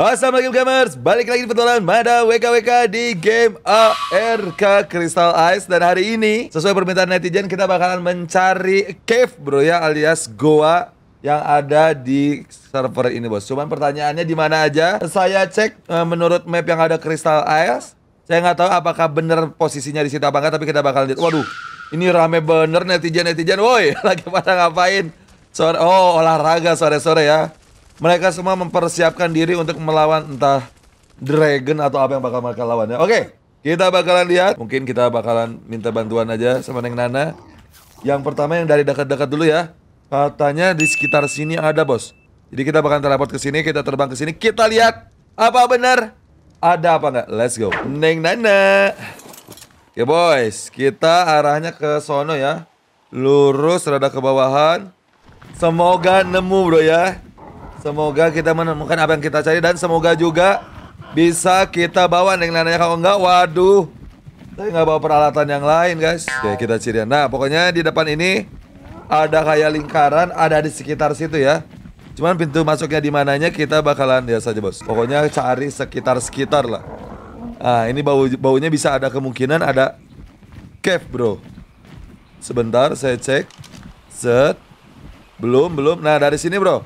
Assalamualaikum gamers, balik lagi di petualangan Mada WKWK di game ARK Crystal Ice Dan hari ini, sesuai permintaan netizen, kita bakalan mencari cave bro ya alias goa yang ada di server ini bos Cuman pertanyaannya di mana aja, saya cek eh, menurut map yang ada Crystal Ice Saya nggak tahu apakah bener posisinya di situ apa enggak, tapi kita bakalan lihat Waduh, ini rame bener netizen-netizen, woi lagi pada ngapain Sore, oh olahraga sore-sore ya mereka semua mempersiapkan diri untuk melawan entah dragon atau apa yang bakal mereka lawan ya. Oke, kita bakalan lihat. Mungkin kita bakalan minta bantuan aja sama Neng Nana. Yang pertama yang dari dekat-dekat dulu ya. Katanya di sekitar sini ada bos. Jadi kita bakalan teleport ke sini, kita terbang ke sini, kita lihat apa benar ada apa nggak. Let's go. Neng Nana. Oke ya, boys, kita arahnya ke sono ya. Lurus rada ke bawahan. Semoga nemu bro ya. Semoga kita menemukan apa yang kita cari dan semoga juga bisa kita bawa neng nanya kalau enggak waduh saya nggak bawa peralatan yang lain guys oke kita ciri. nah pokoknya di depan ini ada kayak lingkaran ada di sekitar situ ya cuman pintu masuknya di mananya kita bakalan ya saja bos pokoknya cari sekitar sekitar lah ah ini bau baunya bisa ada kemungkinan ada cave bro sebentar saya cek set belum belum nah dari sini bro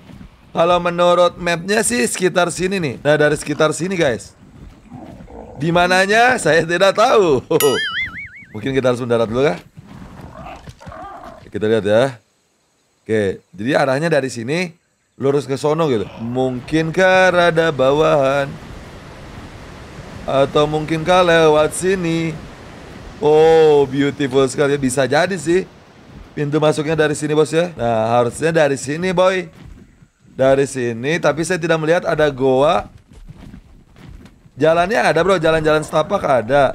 kalau menurut mapnya sih sekitar sini nih. Nah dari sekitar sini guys. Di mananya saya tidak tahu. Mungkin kita harus mendarat dulu kah? Kita lihat ya. Oke, jadi arahnya dari sini lurus ke sono gitu. Mungkin ke rada bawahan. Atau mungkin ke lewat sini. Oh, beautiful sekali. Bisa jadi sih. Pintu masuknya dari sini bos ya. Nah, harusnya dari sini boy dari sini tapi saya tidak melihat ada goa jalannya ada bro jalan-jalan setapak ada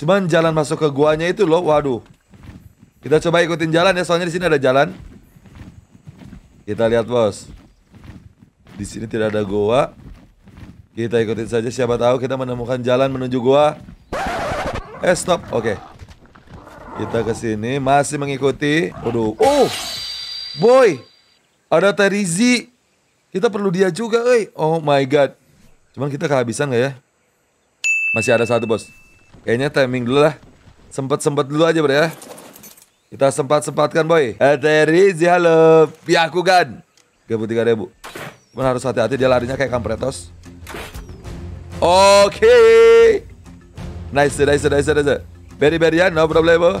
cuman jalan masuk ke guanya itu loh waduh kita coba ikutin jalan ya soalnya di sini ada jalan kita lihat bos di sini tidak ada goa kita ikutin saja siapa tahu kita menemukan jalan menuju gua eh stop oke okay. kita ke sini masih mengikuti waduh oh boy ada Terizi. Kita perlu dia juga, eh. Oh my god. Cuman kita kehabisan gak ya? Masih ada satu bos. Kayaknya timing dulu lah. sempat-sempat dulu aja bro ya. Kita sempat-sempatkan boy. Teri eh, Terizi halo. piaku kan. kan. tiga ribu. Cuman harus hati-hati dia larinya kayak kampretos. Oke. Okay. Nice, nice, nice, nice. Beri-beri very, no problem. Bro.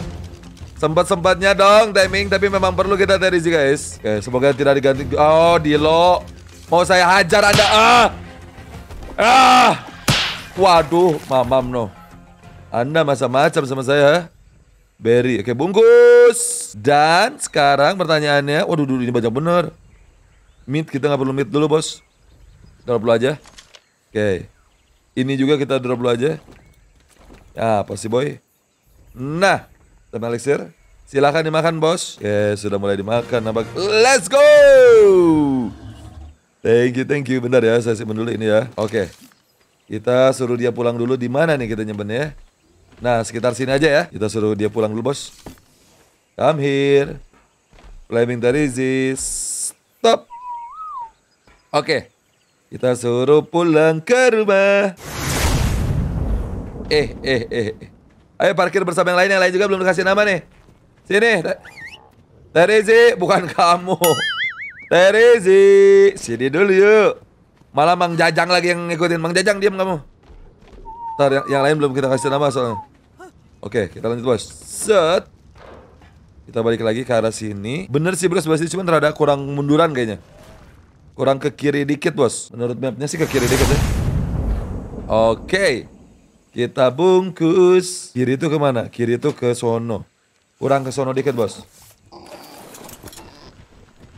Sempat-sempatnya dong timing Tapi memang perlu kita dari sih guys Oke semoga tidak diganti Oh Dilo Mau saya hajar anda Ah Ah Waduh Mamam no Anda masa macam sama saya Berry Oke bungkus Dan sekarang pertanyaannya Waduh dulu ini banyak bener Mint kita nggak perlu mid dulu bos Drop dulu aja Oke Ini juga kita drop dulu aja Ya, pasti boy? Nah, Teman elixir. Silahkan dimakan bos. Oke, ya, sudah mulai dimakan. Nampak. Let's go! Thank you, thank you. Bentar ya, saya simpen dulu ini ya. Oke. Kita suruh dia pulang dulu. Di mana nih kita nyimpen ya? Nah, sekitar sini aja ya. Kita suruh dia pulang dulu, bos. Come here. Flaming Tarizi. Stop. Oke. Kita suruh pulang ke rumah. Eh, eh, eh. eh. Ayo parkir bersama yang lain Yang lain juga belum dikasih nama nih Sini Terizi Bukan kamu Terizi Sini dulu yuk Malah Mang Jajang lagi yang ngikutin Mang Jajang diam kamu Ntar yang, yang lain belum kita kasih nama soalnya Oke kita lanjut bos Set Kita balik lagi ke arah sini Bener sih bro sebelah ini Cuman terhadap kurang munduran kayaknya Kurang ke kiri dikit bos Menurut mapnya sih ke kiri dikit ya Oke kita bungkus. Kiri itu kemana? Kiri itu ke sono. Kurang ke sono dikit, bos.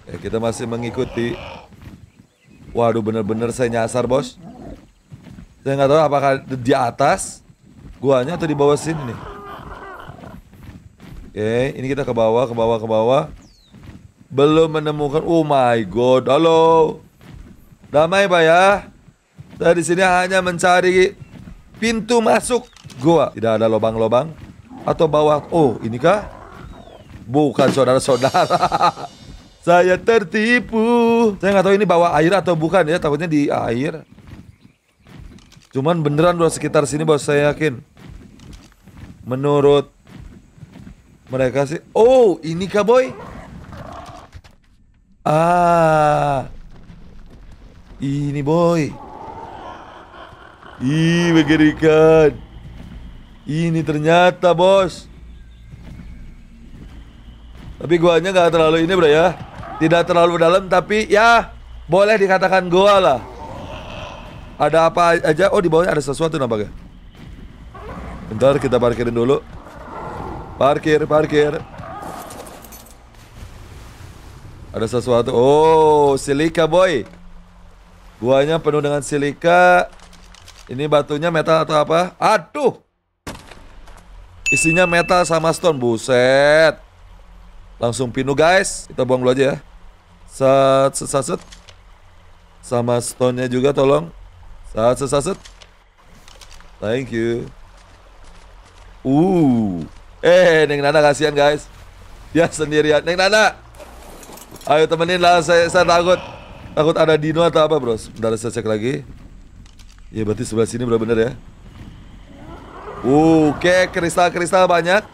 Ya, kita masih mengikuti. Waduh, bener-bener saya nyasar, bos. Saya nggak tahu apakah di atas guanya atau di bawah sini nih. Oke, ini kita ke bawah, ke bawah, ke bawah. Belum menemukan. Oh my god. Halo. Damai, Pak ya. Saya di sini hanya mencari pintu masuk gua. Tidak ada lobang-lobang atau bawah. Oh, ini kah? Bukan saudara-saudara. Saya tertipu. Saya nggak tahu ini bawah air atau bukan ya. Takutnya di air. Cuman beneran udah sekitar sini bos saya yakin. Menurut mereka sih. Oh, ini kah boy? Ah. Ini boy. Ih, mengerikan. Ini ternyata, bos. Tapi guanya nggak terlalu ini, bro ya. Tidak terlalu dalam, tapi ya boleh dikatakan gua lah. Ada apa aja? Oh, di bawahnya ada sesuatu nampaknya. Bentar, kita parkirin dulu. Parkir, parkir. Ada sesuatu. Oh, silika boy. Guanya penuh dengan silika. Ini batunya metal atau apa? Aduh. Isinya metal sama stone. Buset. Langsung pinu guys. Kita buang dulu aja ya. Sat, set, set, set. Sama stone-nya juga tolong. Sat, set, set, set. Thank you. Uh. Eh, Neng Nana kasihan guys. Dia sendirian. Neng Nana. Ayo temenin lah saya, saya takut. Takut ada dino atau apa, Bros. Bentar saya cek lagi. Ya berarti sebelah sini benar-benar ya. Oke, kristal-kristal banyak.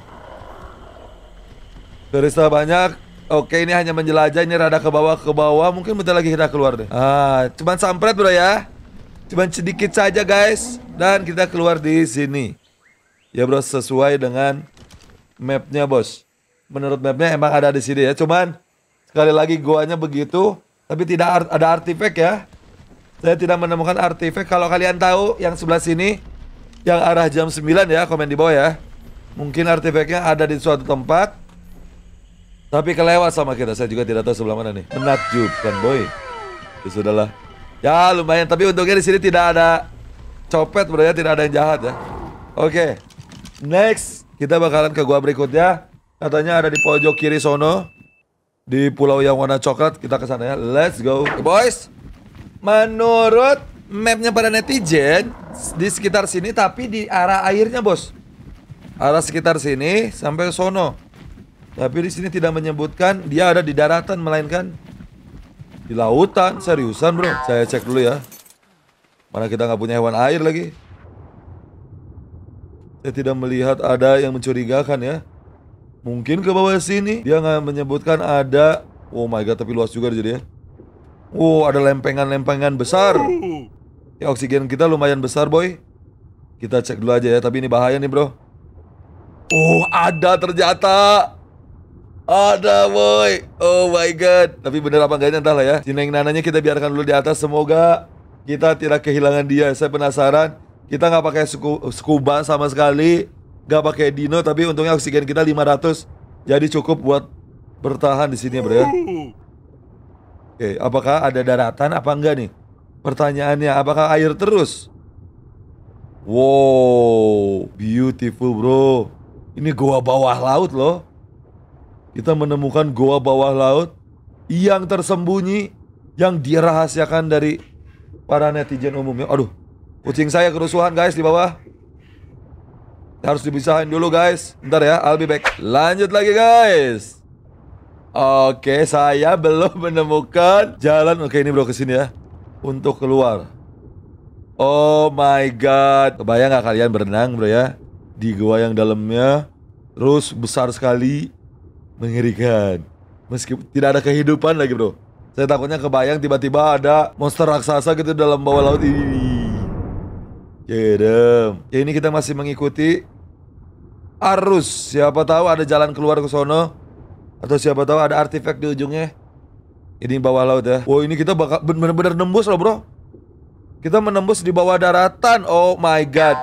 Kristal banyak. Oke, ini hanya menjelajah. Ini rada ke bawah, ke bawah. Mungkin bentar lagi kita keluar deh. Ah, cuman sampret bro ya. Cuman sedikit saja guys. Dan kita keluar di sini. Ya bro, sesuai dengan mapnya bos. Menurut mapnya emang ada di sini ya. Cuman sekali lagi goanya begitu. Tapi tidak ada artifact ya. Saya tidak menemukan artefak. Kalau kalian tahu yang sebelah sini yang arah jam 9 ya, komen di bawah ya. Mungkin artefaknya ada di suatu tempat. Tapi kelewat sama kita. Saya juga tidak tahu sebelah mana nih. Menakjubkan, boy. Ya sudahlah. Ya, lumayan. Tapi untungnya di sini tidak ada copet, bro ya. Tidak ada yang jahat ya. Oke. Okay. Next, kita bakalan ke gua berikutnya. Katanya ada di pojok kiri sono di pulau yang warna coklat. Kita ke sana ya. Let's go. Boys. Menurut mapnya pada netizen di sekitar sini tapi di arah airnya bos. Arah sekitar sini sampai sono. Tapi di sini tidak menyebutkan dia ada di daratan melainkan di lautan. Seriusan bro, saya cek dulu ya. Mana kita nggak punya hewan air lagi. Saya tidak melihat ada yang mencurigakan ya. Mungkin ke bawah sini dia nggak menyebutkan ada. Oh my god, tapi luas juga jadi ya. Wow, oh, ada lempengan-lempengan besar. Ya oksigen kita lumayan besar, boy. Kita cek dulu aja ya, tapi ini bahaya nih, bro. Oh, ada ternyata. Ada boy Oh my god Tapi bener apa enggaknya entahlah ya Neng nananya kita biarkan dulu di atas Semoga kita tidak kehilangan dia Saya penasaran Kita nggak pakai suku, skuba sama sekali nggak pakai dino Tapi untungnya oksigen kita 500 Jadi cukup buat bertahan di sini bro ya Oke, apakah ada daratan apa enggak nih? Pertanyaannya, apakah air terus? Wow, beautiful bro. Ini goa bawah laut loh. Kita menemukan goa bawah laut yang tersembunyi, yang dirahasiakan dari para netizen umumnya. Aduh, kucing saya kerusuhan guys di bawah. Harus dibisahin dulu guys. Ntar ya, I'll be back. Lanjut lagi guys. Oke, saya belum menemukan jalan. Oke, ini bro kesini ya. Untuk keluar. Oh my god. Kebayang nggak kalian berenang bro ya? Di gua yang dalamnya. Terus besar sekali. Mengerikan. Meskipun tidak ada kehidupan lagi bro. Saya takutnya kebayang tiba-tiba ada monster raksasa gitu dalam bawah laut. ini. Jedem. Ya, ya ini kita masih mengikuti arus. Siapa tahu ada jalan keluar ke sono. Atau siapa tahu ada artifact di ujungnya. Ini bawah laut ya. Wow, ini kita bakal bener-bener nembus loh, Bro. Kita menembus di bawah daratan. Oh my god.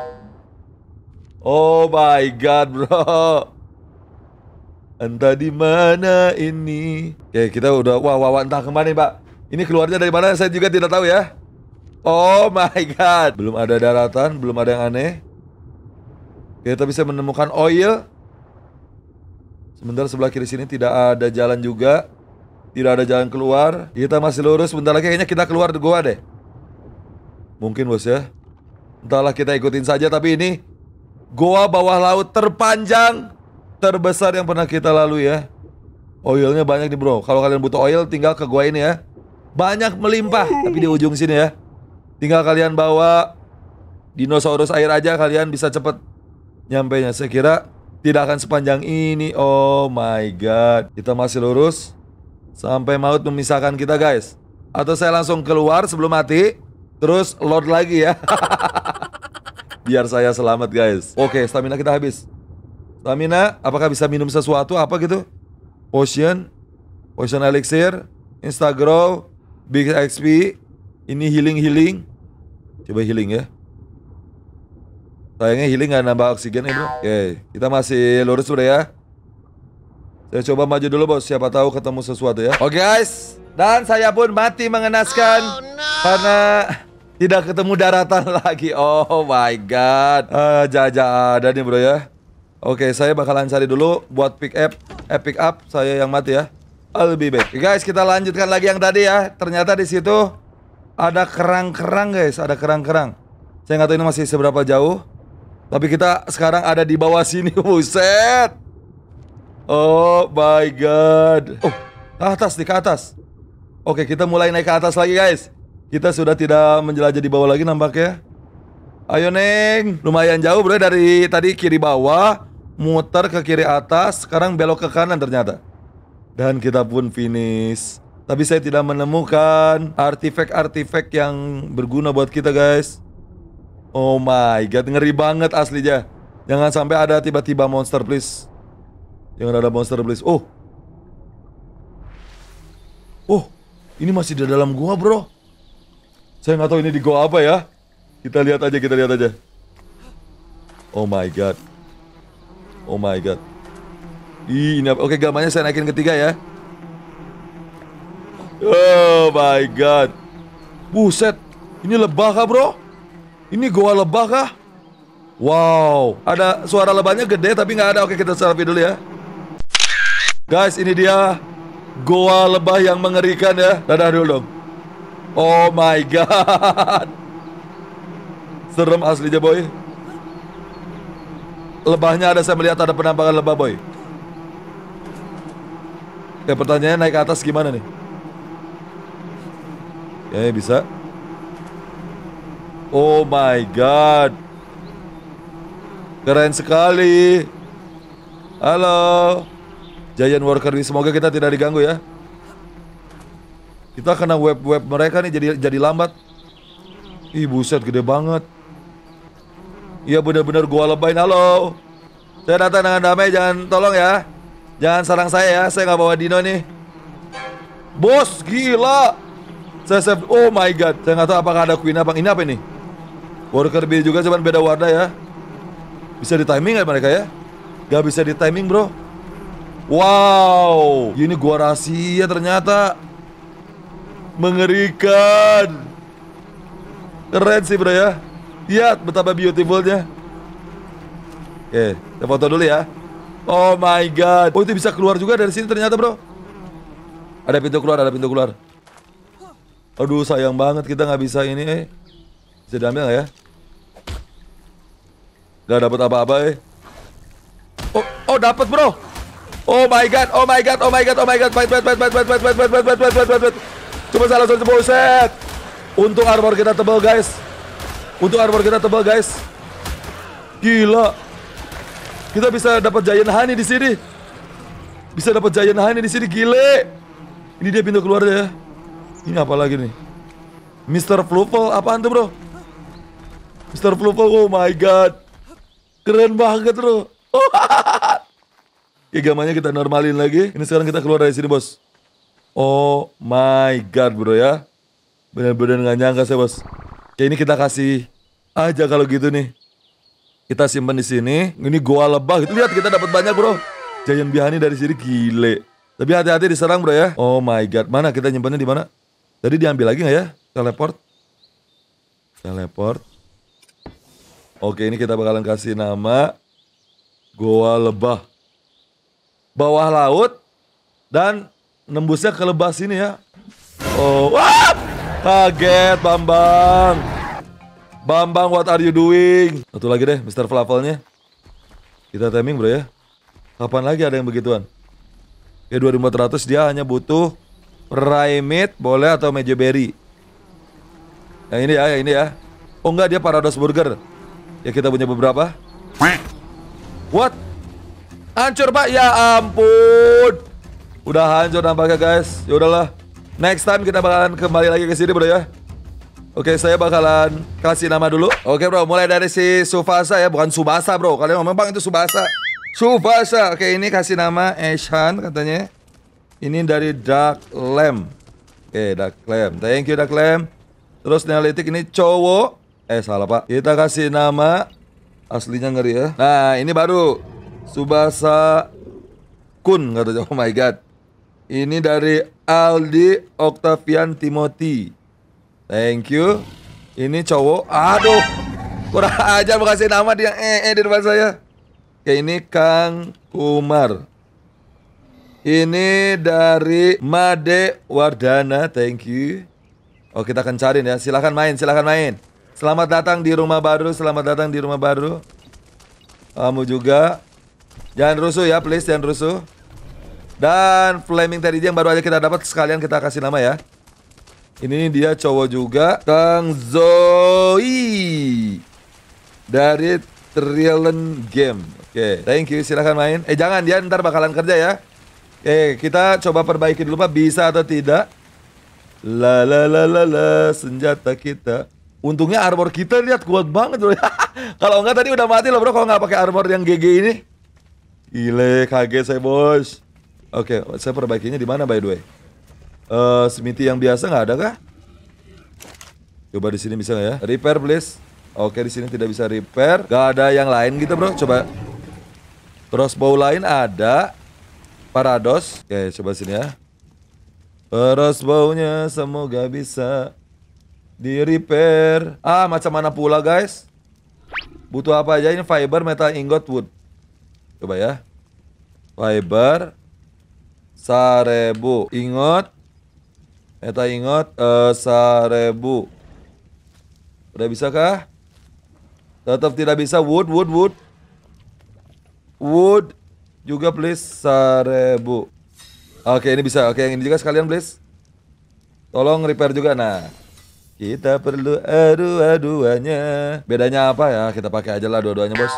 Oh my god, Bro. Entah di mana ini. Ya, kita udah wah wah, wah entah kemana nih, Pak. Ini keluarnya dari mana saya juga tidak tahu ya. Oh my god. Belum ada daratan, belum ada yang aneh. Kita bisa menemukan oil Sebentar sebelah kiri sini tidak ada jalan juga. Tidak ada jalan keluar. Kita masih lurus. Bentar lagi kayaknya kita keluar gua deh. Mungkin bos ya. Entahlah kita ikutin saja tapi ini goa bawah laut terpanjang terbesar yang pernah kita lalui ya. Oilnya banyak nih bro. Kalau kalian butuh oil tinggal ke gua ini ya. Banyak melimpah tapi di ujung sini ya. Tinggal kalian bawa dinosaurus air aja kalian bisa cepet nyampe nya. Saya kira tidak akan sepanjang ini. Oh my god. Kita masih lurus. Sampai maut memisahkan kita guys. Atau saya langsung keluar sebelum mati. Terus load lagi ya. Biar saya selamat guys. Oke, okay, stamina kita habis. Stamina, apakah bisa minum sesuatu apa gitu? Potion, potion elixir, Instagram, Big XP, ini healing healing. Coba healing ya. Sayangnya healing nggak nambah oksigen ya bro. Ah. Oke, okay. kita masih lurus sudah ya. Saya coba maju dulu bos, siapa tahu ketemu sesuatu ya. Oke okay, guys, dan saya pun mati mengenaskan oh, no. karena tidak ketemu daratan lagi. Oh my god, uh, jaja ada nih bro ya. Oke, okay, saya bakalan cari dulu buat pick up, eh pick up saya yang mati ya. I'll be back. Okay, guys, kita lanjutkan lagi yang tadi ya. Ternyata di situ ada kerang-kerang guys, ada kerang-kerang. Saya nggak tahu ini masih seberapa jauh. Tapi kita sekarang ada di bawah sini, buset. Oh my god. Oh, ke atas nih, ke atas. Oke, kita mulai naik ke atas lagi, guys. Kita sudah tidak menjelajah di bawah lagi nampaknya. Ayo, Neng. Lumayan jauh, bro, dari tadi kiri bawah, muter ke kiri atas, sekarang belok ke kanan ternyata. Dan kita pun finish. Tapi saya tidak menemukan artefak-artefak yang berguna buat kita, guys. Oh my god, ngeri banget asli aja. Jangan sampai ada tiba-tiba monster please. Jangan ada monster please. Oh. Oh, ini masih di dalam gua, Bro. Saya nggak tahu ini di gua apa ya. Kita lihat aja, kita lihat aja. Oh my god. Oh my god. Ih, ini apa? Oke, gambarnya saya naikin ketiga ya. Oh my god. Buset. Ini lebah Bro? Ini goa lebah kah? Wow, ada suara lebahnya gede tapi nggak ada. Oke, kita selfie dulu ya. Guys, ini dia goa lebah yang mengerikan ya. Dadah dulu dong. Oh my god. Serem aslinya, boy. Lebahnya ada saya melihat ada penampakan lebah, boy. Ya pertanyaannya naik ke atas gimana nih? Ya, ya bisa. Oh my god. Keren sekali. Halo. Giant Worker ini semoga kita tidak diganggu ya. Kita kena web-web mereka nih jadi jadi lambat. Ih buset gede banget. Iya benar-benar gua lebain. Halo. Saya datang dengan damai, jangan tolong ya. Jangan sarang saya ya, saya nggak bawa Dino nih. Bos, gila. Saya save. Oh my god, saya nggak tahu apakah ada Queen apa. Ini apa ini? Worker B juga cuman beda warna ya. Bisa di timing nggak mereka ya? Gak bisa di timing bro. Wow, ini gua rahasia ternyata. Mengerikan. Keren sih bro ya. Lihat betapa beautifulnya. Oke, kita foto dulu ya. Oh my god. Oh itu bisa keluar juga dari sini ternyata bro. Ada pintu keluar, ada pintu keluar. Aduh sayang banget kita nggak bisa ini. Eh. Bisa diambil ya? Udah dapet apa-apa ya. Oh, oh dapat bro. Oh my god, oh my god, oh my god, oh my god. Fight, fight, fight, fight, fight, fight, fight, fight, fight, fight, fight, fight, Cuma salah satu set. Untuk armor kita tebal guys. Untuk armor kita tebal guys. Gila. Kita bisa dapat giant honey di sini. Bisa dapat giant honey di sini gile. Ini dia pintu keluar ya. Ini apa lagi nih? Mr. Fluffle apaan tuh bro? Mister Plupo, oh my god. Keren banget bro. Oh, Iya gamanya kita normalin lagi. Ini sekarang kita keluar dari sini bos. Oh my god bro ya. Bener-bener nggak nyangka sih bos. Kayak ini kita kasih aja kalau gitu nih. Kita simpan di sini. Ini goa lebah. Gitu. Lihat kita dapat banyak bro. Giant Bihani dari sini gile. Tapi hati-hati diserang bro ya. Oh my god. Mana kita nyimpannya di mana? Tadi diambil lagi nggak ya? Teleport. Teleport. Oke, ini kita bakalan kasih nama Goa Lebah. Bawah laut dan nembusnya ke lebah sini ya. Oh, wah! Kaget Bambang. Bambang, what are you doing? Satu lagi deh, Mr. Flavelnya. Kita timing bro ya. Kapan lagi ada yang begituan? Ya 2400 dia hanya butuh Primate boleh atau Meja Berry. Yang ini ya, yang ini ya. Oh enggak dia parados Burger. Ya kita punya beberapa. What? Hancur pak? Ya ampun. Udah hancur nampaknya guys. Ya udahlah. Next time kita bakalan kembali lagi ke sini bro ya. Oke, saya bakalan kasih nama dulu. Oke, bro. Mulai dari si Subasa ya, bukan Subasa, bro. Kalian ngomong bang itu Subasa. Subasa. Oke, ini kasih nama Eshan katanya. Ini dari Dark Lamb. Oke, Dark Lamb. Thank you Dark Lamb. Terus Neolitik ini cowok. Eh salah pak Kita kasih nama Aslinya ngeri ya Nah ini baru Subasa Kun kata Oh my god Ini dari Aldi Octavian Timothy Thank you Ini cowok Aduh Kurang ajar kasih nama dia eh, eh di depan saya Oke ini Kang Kumar. Ini dari Made Wardana Thank you Oh kita akan cari ya Silahkan main silahkan main Selamat datang di rumah baru, selamat datang di rumah baru. Kamu juga. Jangan rusuh ya, please jangan rusuh. Dan flaming tadi yang baru aja kita dapat sekalian kita kasih nama ya. Ini dia cowok juga, Kang Zoe dari Trillion Game. Oke, okay, thank you. Silahkan main. Eh jangan dia ntar bakalan kerja ya. Oke, okay, kita coba perbaiki dulu pak bisa atau tidak. La la la la la senjata kita. Untungnya armor kita lihat kuat banget bro. kalau enggak tadi udah mati loh bro kalau enggak pakai armor yang GG ini. Ile kaget saya bos. Oke, okay, saya perbaikinya di mana by the way? Uh, Smithy yang biasa nggak ada kah? Coba di sini bisa nggak ya? Repair please. Oke okay, di sini tidak bisa repair. Gak ada yang lain gitu bro. Coba crossbow lain ada. Parados. Oke okay, coba sini ya. Crossbownya semoga bisa di repair. Ah, macam mana pula guys? Butuh apa aja ini fiber, metal ingot, wood. Coba ya. Fiber, sarebu, ingot, metal ingot, uh, sarebu. Udah bisa kah? Tetap tidak bisa. Wood, wood, wood. Wood juga please sarebu. Oke, ini bisa. Oke, yang ini juga sekalian please. Tolong repair juga. Nah, kita perlu adu-aduannya Bedanya apa ya? Kita pakai aja lah dua-duanya, Bos.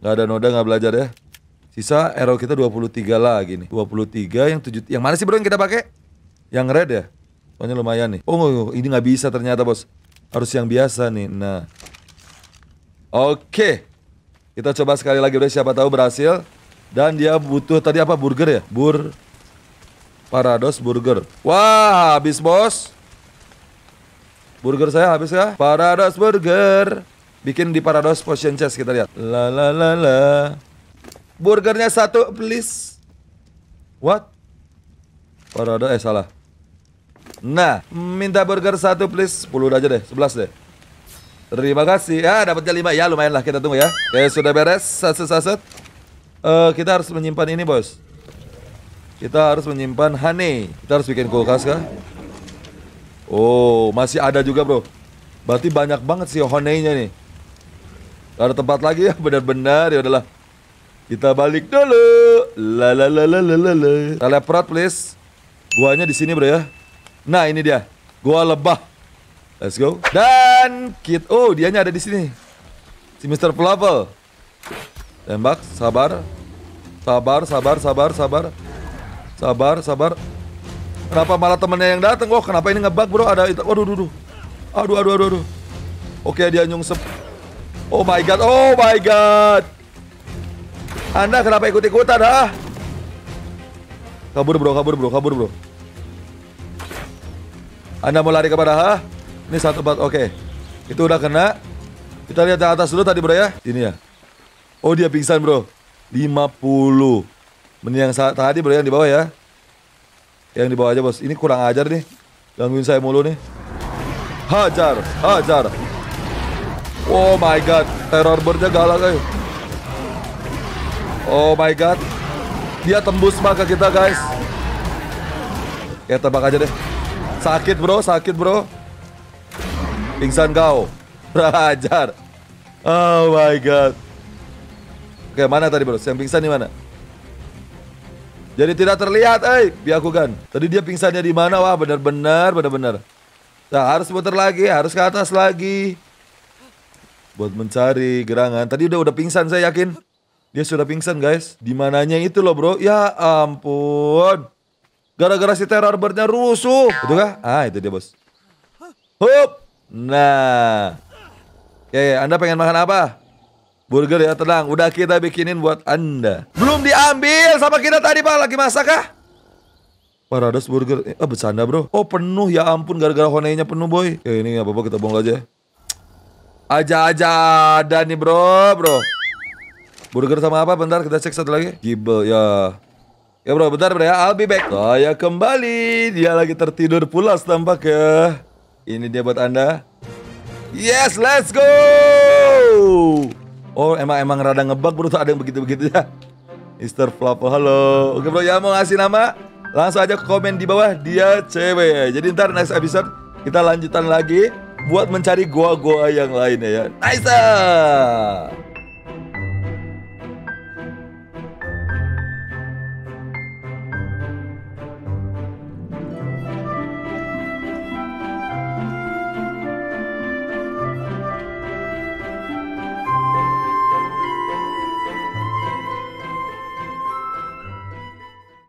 Gak ada noda, nggak belajar ya. Sisa arrow kita 23 lagi nih. 23 yang 7 yang mana sih Bro yang kita pakai? Yang red ya? Pokoknya lumayan nih. Oh, ini nggak bisa ternyata, Bos. Harus yang biasa nih. Nah. Oke. Kita coba sekali lagi, Bro. Siapa tahu berhasil. Dan dia butuh tadi apa? Burger ya? Bur Parados Burger. Wah, habis, Bos. Burger saya habis ya. Parados Burger. Bikin di Parados Potion Chest kita lihat. La la la la. Burgernya satu please. What? Parados eh salah. Nah, minta burger satu please. 10 aja deh, 11 deh. Terima kasih. Ya, dapatnya 5. Ya, lumayan lah. Kita tunggu ya. Oke, ya, sudah beres. Saset-saset. Uh, eh, kita harus menyimpan ini, bos. Kita harus menyimpan honey. Kita harus bikin kulkas kah? Oh, masih ada juga bro. Berarti banyak banget sih honeynya nya nih. Ada tempat lagi ya, benar-benar ya udahlah. Kita balik dulu. La la la la la la. Teleport please. Guanya di sini bro ya. Nah ini dia, gua lebah. Let's go. Dan kit, oh dianya ada di sini. Si Mr. Flavel. Tembak, sabar. Sabar, sabar, sabar, sabar. Sabar, sabar. Kenapa malah temennya yang datang? Oh, kenapa ini ngebug, Bro? Ada itu. Waduh, aduh, aduh. Aduh, aduh, aduh, Oke, dia nyungsep. Oh my god. Oh my god. Anda kenapa ikut-ikutan, ha? Kabur, Bro. Kabur, Bro. Kabur, Bro. Anda mau lari kepada ha? Ini satu bat. Oke. Itu udah kena. Kita lihat yang atas dulu tadi, Bro ya. Ini ya. Oh, dia pingsan, Bro. 50. Mending yang tadi, Bro, yang di bawah ya. Yang di bawah aja bos. Ini kurang ajar nih. Gangguin saya mulu nih. Hajar, hajar. Oh my god, teror bernya galak guys. Oh my god. Dia tembus maka kita guys. Ya tebak aja deh. Sakit bro, sakit bro. Pingsan kau. Hajar. Oh my god. Oke, mana tadi bro? Yang pingsan di mana? Jadi tidak terlihat, eh, kan. Tadi dia pingsannya di mana? Wah, benar-benar, benar-benar. Nah, harus putar lagi, harus ke atas lagi. Buat mencari gerangan. Tadi udah udah pingsan saya yakin. Dia sudah pingsan, guys. Di mananya itu loh, Bro. Ya ampun. Gara-gara si teror bernya rusuh. Itu kah? Ah, itu dia, Bos. Hup. Nah. Ya, ya, Anda pengen makan apa? Burger ya, tenang. Udah kita bikinin buat Anda. Belum diambil sama kita tadi, Pak. Lagi masak kah? Paradise Burger. Eh, oh, bercanda, bro. Oh, penuh. Ya ampun, gara-gara honeynya penuh, boy. Ya, ini apa-apa kita buang aja. Aja-aja ada nih, bro, bro. Burger sama apa? Bentar, kita cek satu lagi. Gibel, ya. Ya, bro, bentar, bro, ya. I'll be back. ya kembali. Dia lagi tertidur pulas ya. Ini dia buat Anda. Yes, let's go! Oh emang emang rada ngebug bro tuh ada yang begitu-begitu ya Mister Flapo halo Oke bro ya mau ngasih nama Langsung aja komen di bawah dia cewek Jadi ntar next episode kita lanjutan lagi Buat mencari gua-gua yang lainnya ya Nice ah!